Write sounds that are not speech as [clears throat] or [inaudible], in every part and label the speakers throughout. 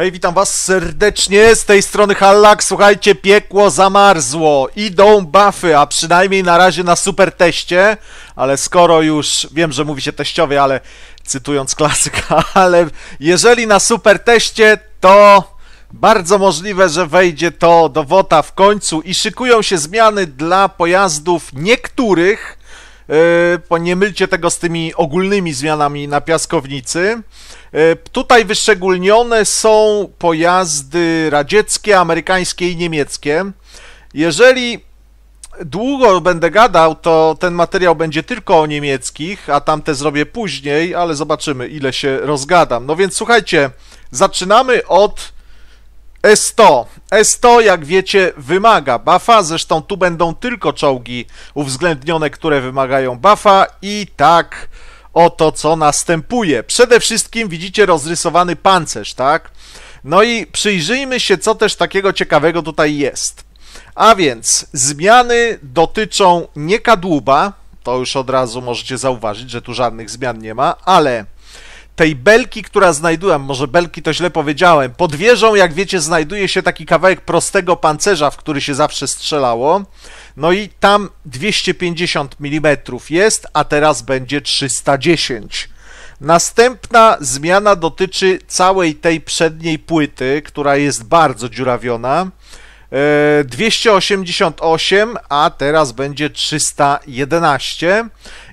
Speaker 1: Hej, witam was serdecznie, z tej strony Hallak, słuchajcie, piekło zamarzło, idą buffy, a przynajmniej na razie na super teście, ale skoro już, wiem, że mówi się teściowie, ale cytując klasyka, [laughs] ale jeżeli na super teście, to bardzo możliwe, że wejdzie to do WOTA w końcu i szykują się zmiany dla pojazdów niektórych, yy, nie mylcie tego z tymi ogólnymi zmianami na piaskownicy, E, tutaj wyszczególnione są pojazdy radzieckie, amerykańskie i niemieckie. Jeżeli długo będę gadał, to ten materiał będzie tylko o niemieckich, a tamte zrobię później, ale zobaczymy, ile się rozgadam. No więc słuchajcie, zaczynamy od S100. S100, jak wiecie, wymaga buffa, zresztą tu będą tylko czołgi uwzględnione, które wymagają buffa i tak oto co następuje. Przede wszystkim widzicie rozrysowany pancerz, tak? No i przyjrzyjmy się, co też takiego ciekawego tutaj jest. A więc zmiany dotyczą nie kadłuba, to już od razu możecie zauważyć, że tu żadnych zmian nie ma, ale tej belki, która znajdułem, może belki to źle powiedziałem, pod wieżą, jak wiecie, znajduje się taki kawałek prostego pancerza, w który się zawsze strzelało, no i tam 250 mm jest, a teraz będzie 310 Następna zmiana dotyczy całej tej przedniej płyty, która jest bardzo dziurawiona. 288, e, a teraz będzie 311.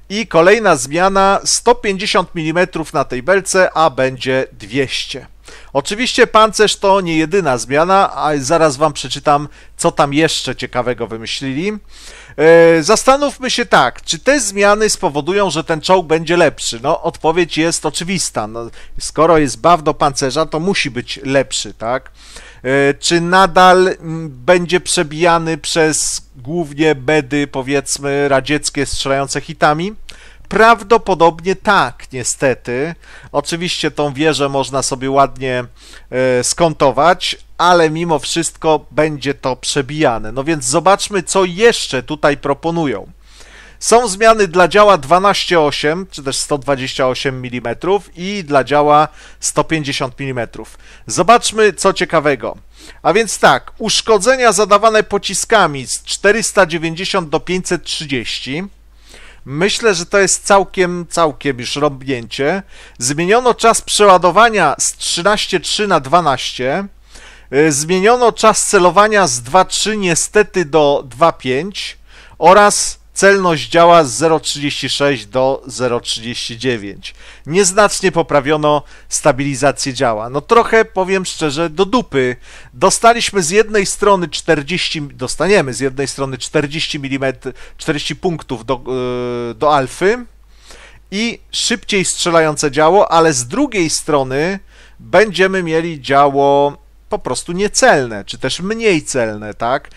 Speaker 1: I kolejna zmiana 150 mm na tej belce, a będzie 200. Oczywiście pancerz to nie jedyna zmiana, a zaraz Wam przeczytam, co tam jeszcze ciekawego wymyślili. E, zastanówmy się tak, czy te zmiany spowodują, że ten czołg będzie lepszy? No, odpowiedź jest oczywista. No, skoro jest baw do pancerza, to musi być lepszy, tak? E, czy nadal mm, będzie przebijany przez głównie bedy, powiedzmy, radzieckie strzelające hitami? Prawdopodobnie tak, niestety. Oczywiście tą wieżę można sobie ładnie e, skontować, ale mimo wszystko będzie to przebijane. No więc zobaczmy, co jeszcze tutaj proponują. Są zmiany dla działa 12,8 czy też 128 mm i dla działa 150 mm. Zobaczmy co ciekawego. A więc tak, uszkodzenia zadawane pociskami z 490 do 530 Myślę, że to jest całkiem, całkiem już robnięcie. Zmieniono czas przeładowania z 13.3 na 12. Y, zmieniono czas celowania z 2.3 niestety do 2.5 oraz Celność działa z 0,36 do 0,39. Nieznacznie poprawiono stabilizację działa. No trochę, powiem szczerze, do dupy. Dostaliśmy z jednej strony 40, dostaniemy z jednej strony 40 mm, 40 punktów do, y, do alfy i szybciej strzelające działo, ale z drugiej strony będziemy mieli działo po prostu niecelne, czy też mniej celne, tak?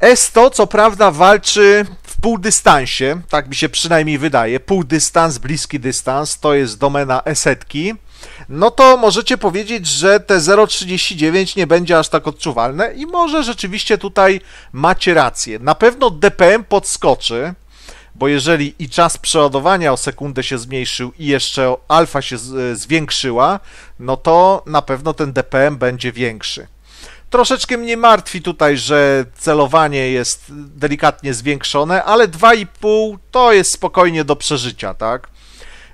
Speaker 1: S100 co prawda walczy półdystansie, tak mi się przynajmniej wydaje, półdystans, bliski dystans, to jest domena esetki, no to możecie powiedzieć, że te 0,39 nie będzie aż tak odczuwalne i może rzeczywiście tutaj macie rację. Na pewno DPM podskoczy, bo jeżeli i czas przeładowania o sekundę się zmniejszył i jeszcze alfa się e, zwiększyła, no to na pewno ten DPM będzie większy troszeczkę mnie martwi tutaj, że celowanie jest delikatnie zwiększone, ale 2,5 to jest spokojnie do przeżycia, tak?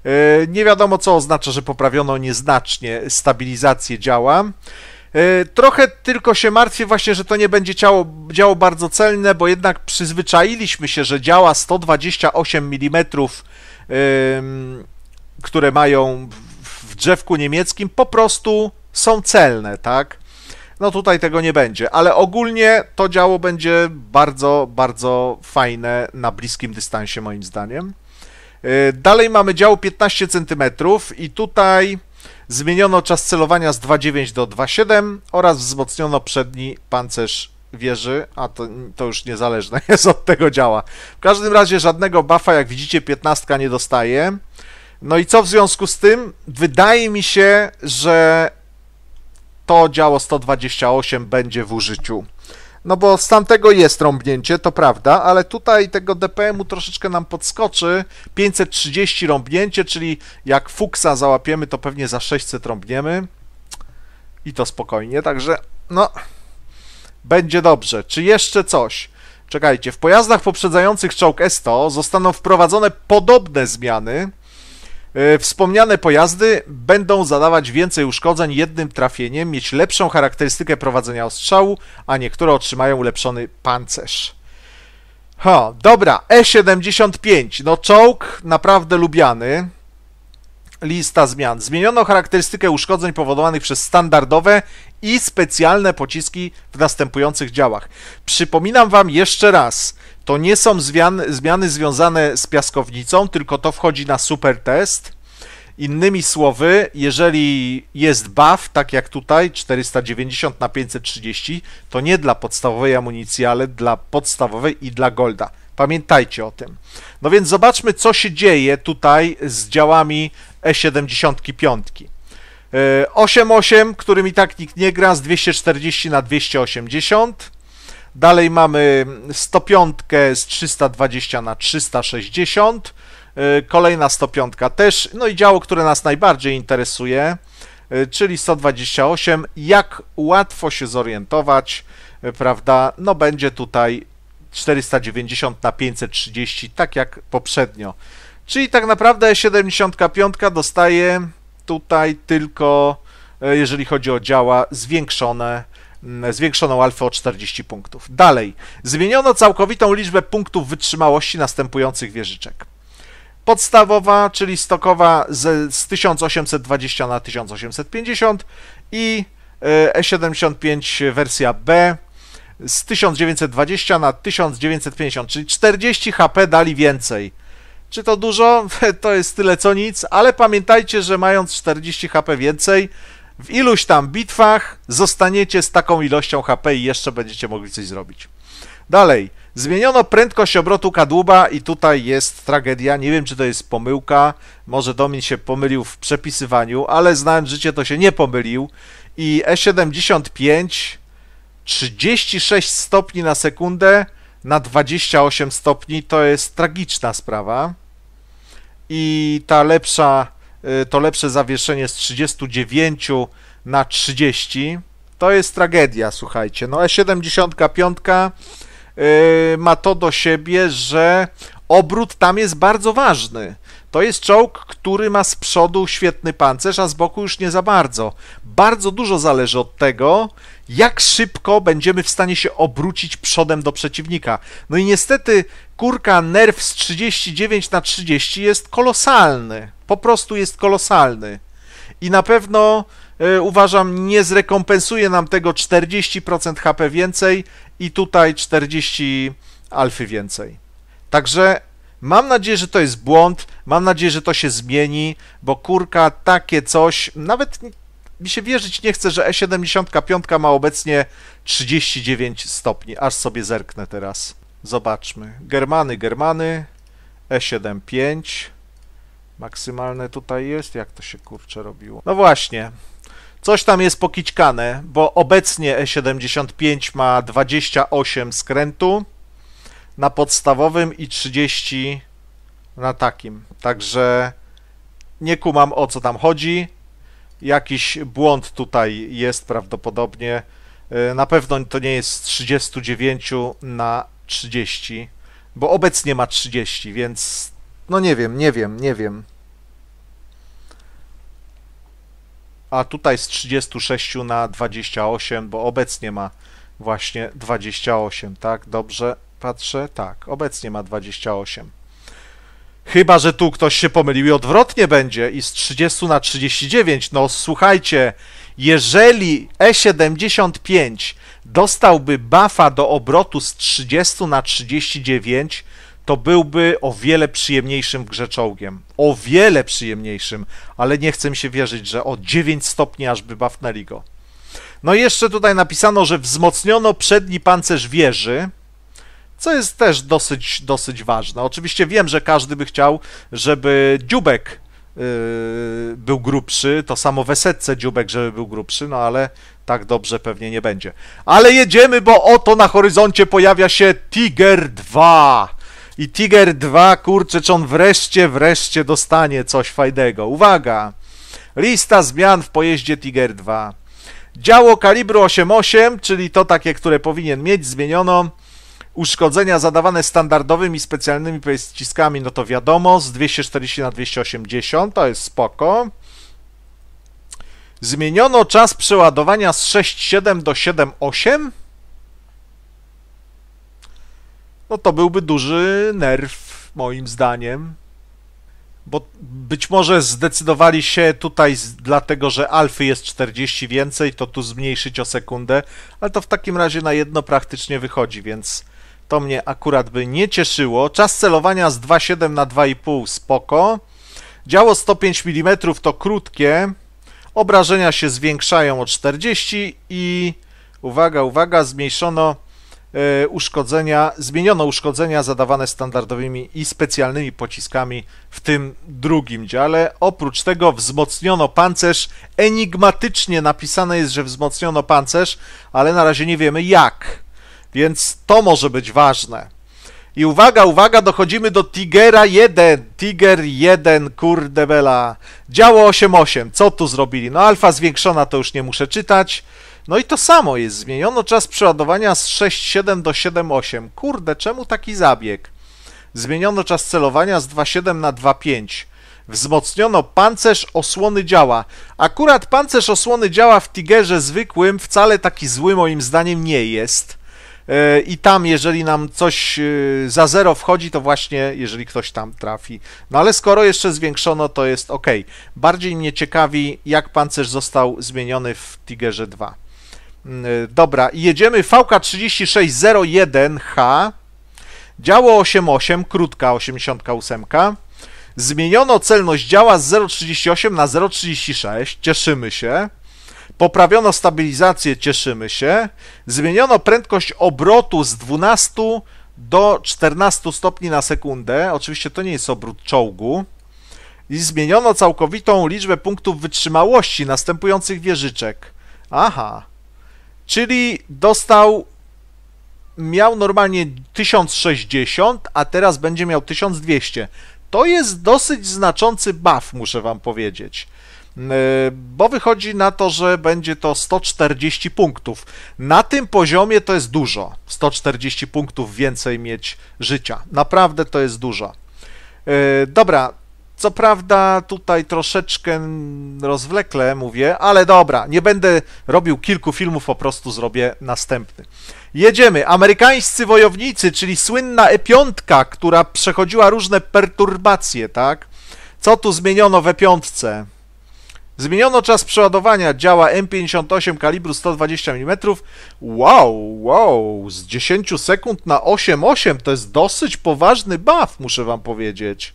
Speaker 1: E, nie wiadomo, co oznacza, że poprawiono nieznacznie stabilizację działa. E, trochę tylko się martwię właśnie, że to nie będzie ciało, działo bardzo celne, bo jednak przyzwyczailiśmy się, że działa 128 mm, które mają w drzewku niemieckim, po prostu są celne, tak? No tutaj tego nie będzie, ale ogólnie to działo będzie bardzo, bardzo fajne na bliskim dystansie moim zdaniem. Y, dalej mamy dział 15 cm i tutaj zmieniono czas celowania z 2,9 do 2,7 oraz wzmocniono przedni pancerz wieży, a to, to już niezależne [laughs] jest od tego działa. W każdym razie żadnego buffa, jak widzicie, 15 nie dostaje. No i co w związku z tym? Wydaje mi się, że to działo 128 będzie w użyciu. No bo z tamtego jest trąbnięcie, to prawda, ale tutaj tego DPM-u troszeczkę nam podskoczy. 530 rąbnięcie, czyli jak fuksa załapiemy, to pewnie za 600 rąbniemy. I to spokojnie, także no, będzie dobrze. Czy jeszcze coś? Czekajcie, w pojazdach poprzedzających czołg S100 zostaną wprowadzone podobne zmiany, E, wspomniane pojazdy będą zadawać więcej uszkodzeń jednym trafieniem, mieć lepszą charakterystykę prowadzenia ostrzału, a niektóre otrzymają ulepszony pancerz. Ha, dobra, E75, no czołg naprawdę lubiany. Lista zmian. Zmieniono charakterystykę uszkodzeń powodowanych przez standardowe i specjalne pociski w następujących działach. Przypominam Wam jeszcze raz, to nie są zmiany związane z piaskownicą, tylko to wchodzi na super test. Innymi słowy, jeżeli jest buff, tak jak tutaj 490 na 530, to nie dla podstawowej amunicji, ale dla podstawowej i dla golda. Pamiętajcie o tym. No więc zobaczmy, co się dzieje tutaj z działami E75. 8.8, e, którym i tak nikt nie gra, z 240 na 280. Dalej mamy 105 z 320 na 360. E, kolejna 105 też. No i działo, które nas najbardziej interesuje, e, czyli 128. Jak łatwo się zorientować, e, prawda? No będzie tutaj 490 na 530, tak jak poprzednio. Czyli tak naprawdę 75 dostaje tutaj tylko, jeżeli chodzi o działa, zwiększone Mm, zwiększoną alfę o 40 punktów. Dalej, zmieniono całkowitą liczbę punktów wytrzymałości następujących wieżyczek. Podstawowa, czyli stokowa z, z 1820 na 1850 i E75 e wersja B z 1920 na 1950, czyli 40 HP dali więcej. Czy to dużo? [laughs] To jest tyle co nic, ale pamiętajcie, że mając 40 HP więcej, w iluś tam bitwach zostaniecie z taką ilością HP i jeszcze będziecie mogli coś zrobić. Dalej, zmieniono prędkość obrotu kadłuba i tutaj jest tragedia. Nie wiem, czy to jest pomyłka, może Domin się pomylił w przepisywaniu, ale znając życie, to się nie pomylił. I E75 36 stopni na sekundę na 28 stopni to jest tragiczna sprawa. I ta lepsza Y, to lepsze zawieszenie z 39 na 30. To jest tragedia, słuchajcie. No E75 y, ma to do siebie, że obrót tam jest bardzo ważny. To jest czołg, który ma z przodu świetny pancerz, a z boku już nie za bardzo. Bardzo dużo zależy od tego, jak szybko będziemy w stanie się obrócić przodem do przeciwnika. No i niestety kurka nerw z 39 na 30 jest kolosalny. Po prostu jest kolosalny. I na pewno e, uważam, nie zrekompensuje nam tego 40% HP więcej i tutaj 40 alfy więcej. Także mam nadzieję, że to jest błąd, mam nadzieję, że to się zmieni, bo kurka, takie coś, nawet mi się wierzyć nie chce, że E75 ma obecnie 39 stopni, aż sobie zerknę teraz. Zobaczmy. Germany, Germany, E75. Maksymalne tutaj jest, jak to się kurczę robiło. No właśnie, Coś tam jest pokićkane, bo obecnie E75 ma 28 skrętu na podstawowym i 30 na takim. Także nie kumam o co tam chodzi. Jakiś błąd tutaj jest prawdopodobnie. E, na pewno to nie jest z 39 na 30, bo obecnie ma 30, więc no nie wiem, nie wiem, nie wiem. A tutaj z 36 na 28, bo obecnie ma właśnie 28, tak? Dobrze patrzę? Tak, obecnie ma 28. Chyba, że tu ktoś się pomylił i odwrotnie będzie i z 30 na 39. No słuchajcie, jeżeli E75 dostałby buffa do obrotu z 30 na 39, to byłby o wiele przyjemniejszym grzeczołgiem. O wiele przyjemniejszym, ale nie chcę mi się wierzyć, że o 9 stopni aż by bafnęli go. No i jeszcze tutaj napisano, że wzmocniono przedni pancerz wieży, co jest też dosyć, dosyć ważne. Oczywiście wiem, że każdy by chciał, żeby dziubek y, był grubszy, to samo wesetce dziubek, żeby był grubszy, no ale tak dobrze pewnie nie będzie. Ale jedziemy, bo oto na horyzoncie pojawia się Tiger 2. I Tiger 2, kurczę, czy on wreszcie, wreszcie dostanie coś fajnego. Uwaga! Lista zmian w pojeździe Tiger 2. Działo kalibru 8.8, czyli to takie, które powinien mieć, zmieniono. Uszkodzenia zadawane standardowymi specjalnymi pociskami, no to wiadomo, z 240 na 280, to jest spoko. Zmieniono czas przeładowania z 6.7 do 7.8. no to byłby duży nerw, moim zdaniem. Bo być może zdecydowali się tutaj, dlatego że alfy jest 40 więcej, to tu zmniejszyć o sekundę, ale to w takim razie na jedno praktycznie wychodzi, więc to mnie akurat by nie cieszyło. Czas celowania z 2,7 na 2,5 spoko. Działo 105 mm to krótkie. Obrażenia się zwiększają o 40 i uwaga, uwaga, zmniejszono E, uszkodzenia, zmieniono uszkodzenia zadawane standardowymi i specjalnymi pociskami w tym drugim dziale. Oprócz tego wzmocniono pancerz. Enigmatycznie napisane jest, że wzmocniono pancerz, ale na razie nie wiemy jak. Więc to może być ważne. I uwaga, uwaga, dochodzimy do Tigera 1. Tiger 1, kurde bela. Działo 8.8. Co tu zrobili? No alfa zwiększona to już nie muszę czytać. No i to samo jest, zmieniono czas przeładowania z 6.7 do 7.8. Kurde, czemu taki zabieg? Zmieniono czas celowania z 2.7 na 2.5. Wzmocniono pancerz osłony działa. Akurat pancerz osłony działa w Tigerze zwykłym wcale taki zły moim zdaniem nie jest. E, I tam, jeżeli nam coś e, za zero wchodzi, to właśnie jeżeli ktoś tam trafi. No ale skoro jeszcze zwiększono, to jest ok. Bardziej mnie ciekawi, jak pancerz został zmieniony w Tigerze 2. Mm, y, dobra, jedziemy VK3601H, działo 88, krótka 88. Zmieniono celność działa z 0,38 na 0,36, cieszymy się. Poprawiono stabilizację, cieszymy się. Zmieniono prędkość obrotu z 12 do 14 stopni na sekundę. Oczywiście to nie jest obrót czołgu. I zmieniono całkowitą liczbę punktów wytrzymałości następujących wieżyczek. Aha, Czyli dostał, miał normalnie 1060, a teraz będzie miał 1200. To jest dosyć znaczący buff, muszę wam powiedzieć yy, bo wychodzi na to, że będzie to 140 punktów. Na tym poziomie to jest dużo. 140 punktów więcej mieć życia. Naprawdę to jest dużo. Yy, dobra, co prawda tutaj troszeczkę rozwlekle mówię, ale dobra, nie będę robił kilku filmów, po prostu zrobię następny. Jedziemy. Amerykańscy wojownicy, czyli słynna E5, która przechodziła różne perturbacje, tak? Co tu zmieniono w E5? Zmieniono czas przeładowania działa M58 kalibru 120 mm. Wow, wow, z 10 sekund na 8,8 to jest dosyć poważny buff, muszę wam powiedzieć.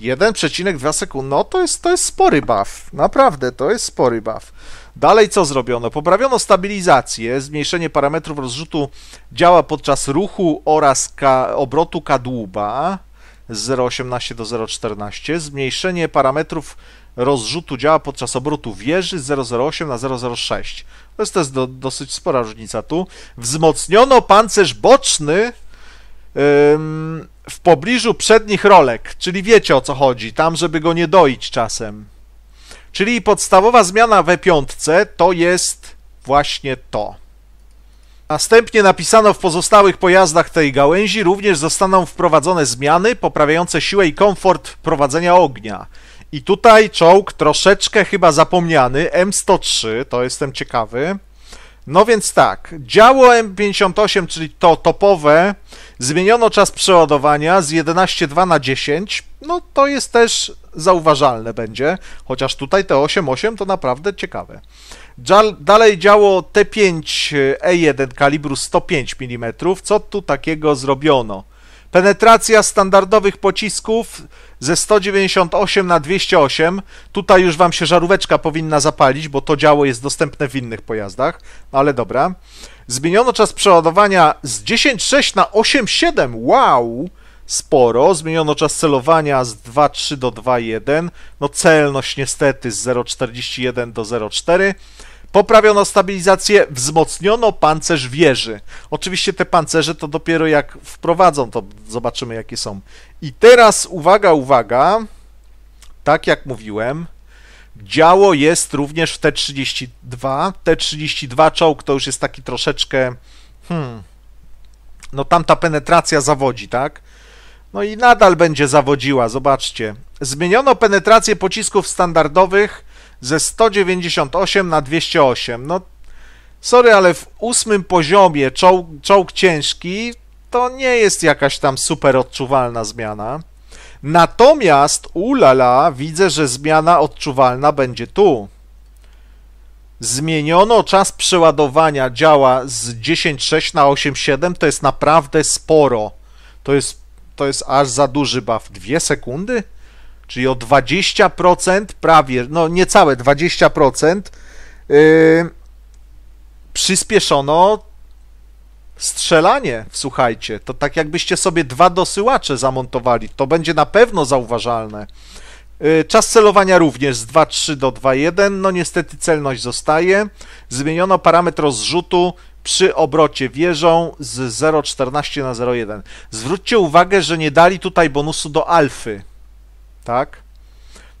Speaker 1: 1,2 sekund. No to jest, to jest spory buff. Naprawdę, to jest spory buff. Dalej co zrobiono? Poprawiono stabilizację, zmniejszenie parametrów rozrzutu działa podczas ruchu oraz ka obrotu kadłuba z 0,18 do 0,14, zmniejszenie parametrów rozrzutu działa podczas obrotu wieży z 0,08 na 0,06. To jest też do, dosyć spora różnica tu. Wzmocniono pancerz boczny ym, w pobliżu przednich rolek, czyli wiecie o co chodzi, tam żeby go nie doić czasem. Czyli podstawowa zmiana we piątce to jest właśnie to. Następnie napisano w pozostałych pojazdach tej gałęzi również zostaną wprowadzone zmiany poprawiające siłę i komfort prowadzenia ognia. I tutaj czołg troszeczkę chyba zapomniany, M103, to jestem ciekawy. No więc tak, działo M58, czyli to topowe, Zmieniono czas przeładowania z 11.2 na 10. No to jest też zauważalne będzie, chociaż tutaj te 8.8 to naprawdę ciekawe. Dalej działo T5E1 e kalibru 105 mm. Co tu takiego zrobiono? Penetracja standardowych pocisków ze 198 na 208. Tutaj już Wam się żaróweczka powinna zapalić, bo to działo jest dostępne w innych pojazdach, no ale dobra. Zmieniono czas przeładowania z 10,6 na 8,7. Wow! Sporo. Zmieniono czas celowania z 2,3 do 2,1. No celność niestety z 0,41 do 0,4. Poprawiono stabilizację, wzmocniono pancerz wieży. Oczywiście te pancerze to dopiero jak wprowadzą, to zobaczymy jakie są. I teraz uwaga, uwaga. Tak jak mówiłem, działo jest również w T-32. T-32 czołg to już jest taki troszeczkę, hmm, no tamta penetracja zawodzi, tak? No i nadal będzie zawodziła, zobaczcie. Zmieniono penetrację pocisków standardowych ze 198 na 208. No, sorry, ale w ósmym poziomie czołg, czołg ciężki to nie jest jakaś tam super odczuwalna zmiana. Natomiast, ulala, widzę, że zmiana odczuwalna będzie tu. Zmieniono czas przeładowania działa z 10.6 na 8.7, to jest naprawdę sporo. To jest, to jest aż za duży buff. Dwie sekundy? Czyli o 20% prawie, no niecałe 20% yy, przyspieszono strzelanie, słuchajcie, to tak jakbyście sobie dwa dosyłacze zamontowali, to będzie na pewno zauważalne. Y, czas celowania również z 2.3 do 2.1, no niestety celność zostaje. Zmieniono parametr rozrzutu przy obrocie wieżą z 0.14 na 0.1. Zwróćcie uwagę, że nie dali tutaj bonusu do alfy, tak?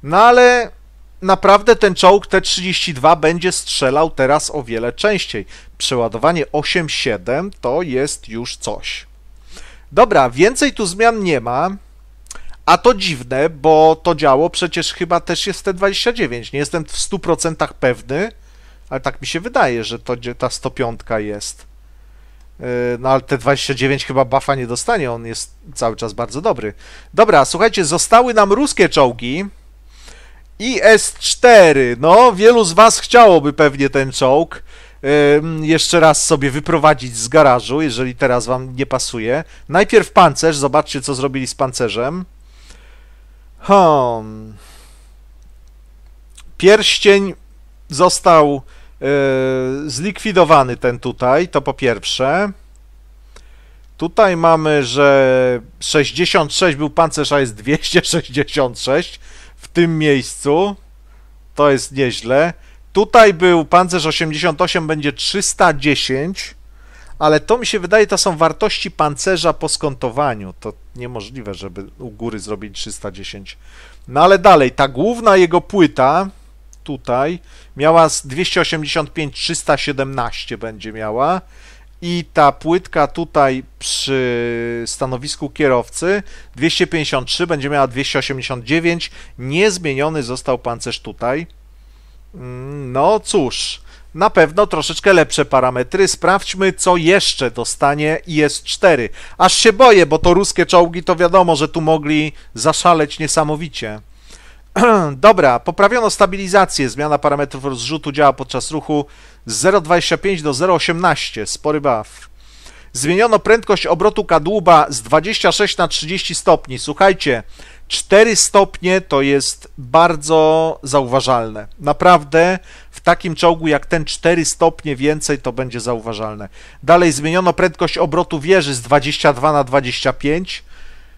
Speaker 1: No ale naprawdę ten czołg T-32 będzie strzelał teraz o wiele częściej. Przeładowanie 8.7 to jest już coś. Dobra, więcej tu zmian nie ma. A to dziwne, bo to działo przecież chyba też jest T29. Nie jestem w 100% pewny, ale tak mi się wydaje, że to ta 105 jest. Yy, no ale T29 chyba buffa nie dostanie, on jest cały czas bardzo dobry. Dobra, słuchajcie, zostały nam ruskie czołgi. IS-4. No, wielu z Was chciałoby pewnie ten czołg jeszcze raz sobie wyprowadzić z garażu, jeżeli teraz Wam nie pasuje. Najpierw pancerz, zobaczcie co zrobili z pancerzem. Hmm. Pierścień został y, zlikwidowany, ten tutaj, to po pierwsze. Tutaj mamy, że 66 był pancerz, a jest 266 w tym miejscu. To jest nieźle. Tutaj był pancerz 88, będzie 310, ale to mi się wydaje, to są wartości pancerza po skontowaniu. To niemożliwe, żeby u góry zrobić 310. No ale dalej, ta główna jego płyta tutaj miała z 285, 317 będzie miała i ta płytka tutaj przy stanowisku kierowcy 253 będzie miała 289. Niezmieniony został pancerz tutaj. Mm, no cóż, na pewno troszeczkę lepsze parametry. Sprawdźmy, co jeszcze dostanie IS-4. Aż się boję, bo to ruskie czołgi to wiadomo, że tu mogli zaszaleć niesamowicie. [clears throat] Dobra, poprawiono stabilizację. Zmiana parametrów rozrzutu działa podczas ruchu z 0,25 do 0,18, spory baw. Zmieniono prędkość obrotu kadłuba z 26 na 30 stopni. Słuchajcie, 4 stopnie to jest bardzo zauważalne. Naprawdę w takim czołgu jak ten 4 stopnie więcej to będzie zauważalne. Dalej zmieniono prędkość obrotu wieży z 22 na 25.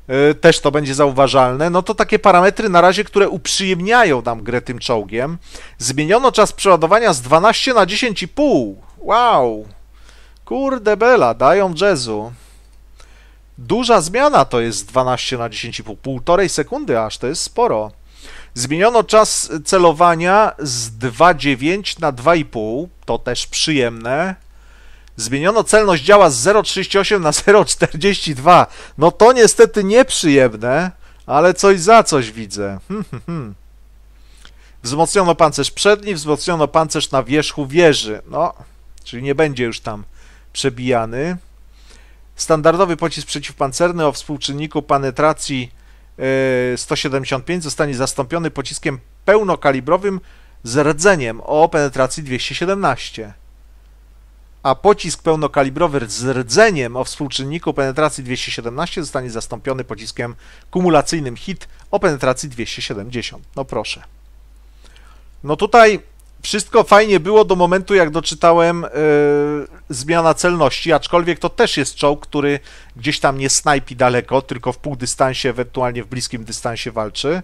Speaker 1: E, też to będzie zauważalne, no to takie parametry na razie, które uprzyjemniają nam grę tym czołgiem. Zmieniono czas przeładowania z 12 na 10,5. Wow! Kurde bela, dają jazzu. Duża zmiana to jest 12 na 10,5, półtorej sekundy aż, to jest sporo. Zmieniono czas celowania z 2,9 na 2,5, to też przyjemne. Zmieniono celność działa z 0,38 na 0,42. No to niestety nieprzyjemne, ale coś za coś widzę. Hmm, hmm, hmm. Wzmocniono pancerz przedni, wzmocniono pancerz na wierzchu wieży. No, czyli nie będzie już tam przebijany. Standardowy pocisk przeciwpancerny o współczynniku penetracji 175 e, zostanie zastąpiony pociskiem pełnokalibrowym z rdzeniem o penetracji 217 a pocisk pełnokalibrowy z rdzeniem o współczynniku penetracji 217 zostanie zastąpiony pociskiem kumulacyjnym HIT o penetracji 270. No proszę. No tutaj wszystko fajnie było do momentu, jak doczytałem yy, zmiana celności, aczkolwiek to też jest czołg, który gdzieś tam nie snajpi daleko, tylko w półdystansie, ewentualnie w bliskim dystansie walczy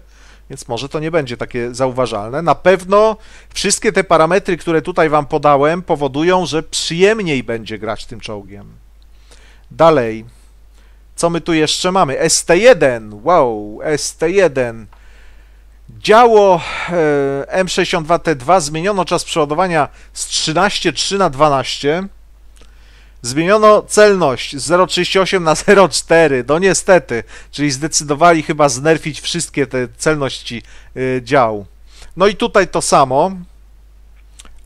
Speaker 1: więc może to nie będzie takie zauważalne. Na pewno wszystkie te parametry, które tutaj Wam podałem, powodują, że przyjemniej będzie grać tym czołgiem. Dalej, co my tu jeszcze mamy? ST1, wow, ST1. Działo e, M62T2 zmieniono czas przeładowania z 13,3 na 12. Zmieniono celność z 0,38 na 0,4. No niestety, czyli zdecydowali chyba znerfić wszystkie te celności działu. Y, dział. No i tutaj to samo.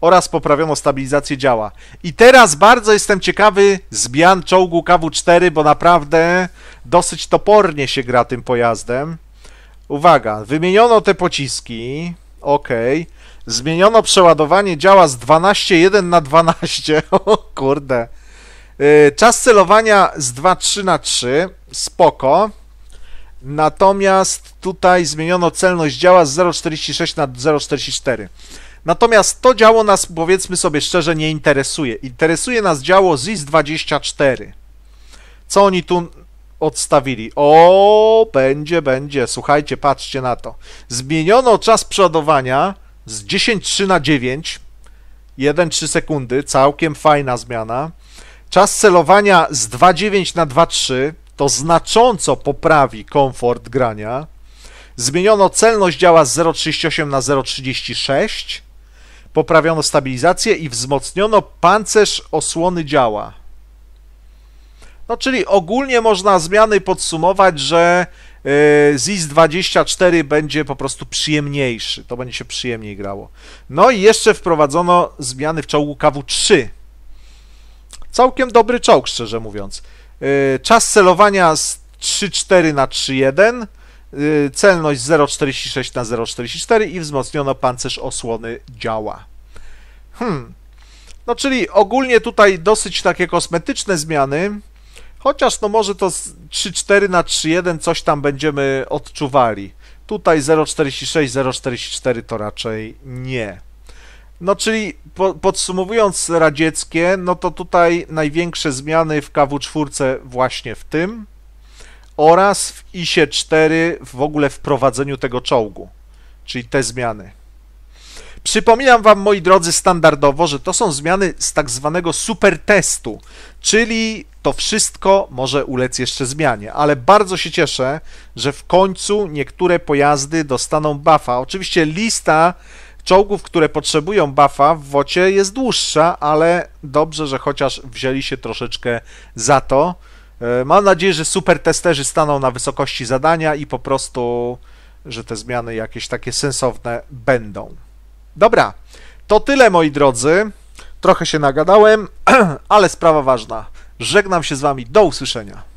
Speaker 1: Oraz poprawiono stabilizację działa. I teraz bardzo jestem ciekawy zmian czołgu KW-4, bo naprawdę dosyć topornie się gra tym pojazdem. Uwaga, wymieniono te pociski. Ok. Zmieniono przeładowanie działa z 12,1 na 12. [laughs] O kurde. E, czas celowania z 2-3 na 3, spoko. Natomiast tutaj zmieniono celność działa z 0,46 na 0,44. Natomiast to działo nas, powiedzmy sobie szczerze, nie interesuje. Interesuje nas działo ZIS-24. Co oni tu odstawili? O, będzie, będzie. Słuchajcie, patrzcie na to. Zmieniono czas przodowania z 10,3 na 9. 1,3 sekundy. Całkiem fajna zmiana. Czas celowania z 2.9 na 2.3 to znacząco poprawi komfort grania. Zmieniono celność działa z 0.38 na 0.36. Poprawiono stabilizację i wzmocniono pancerz osłony działa. No, czyli ogólnie można zmiany podsumować, że y, ZIS 24 będzie po prostu przyjemniejszy. To będzie się przyjemniej grało. No i jeszcze wprowadzono zmiany w czołgu KW3. Całkiem dobry czołg, szczerze mówiąc. Y, czas celowania z 3-4 na 3-1, y, celność 0,46 na 0,44 i wzmocniono pancerz osłony działa. Hmm. No czyli ogólnie tutaj dosyć takie kosmetyczne zmiany, chociaż no może to 3-4 na 3-1 coś tam będziemy odczuwali. Tutaj 0,46, 0,44 to raczej nie. No czyli po, podsumowując radzieckie, no to tutaj największe zmiany w KW4 właśnie w tym oraz w ISie 4 w ogóle w prowadzeniu tego czołgu, czyli te zmiany. Przypominam Wam, moi drodzy, standardowo, że to są zmiany z tak zwanego supertestu, czyli to wszystko może ulec jeszcze zmianie, ale bardzo się cieszę, że w końcu niektóre pojazdy dostaną buffa. Oczywiście lista czołgów, które potrzebują buffa w wocie jest dłuższa, ale dobrze, że chociaż wzięli się troszeczkę za to. E, mam nadzieję, że super testerzy staną na wysokości zadania i po prostu, że te zmiany jakieś takie sensowne będą. Dobra, to tyle moi drodzy. Trochę się nagadałem, [clears throat] ale sprawa ważna. Żegnam się z Wami, do usłyszenia.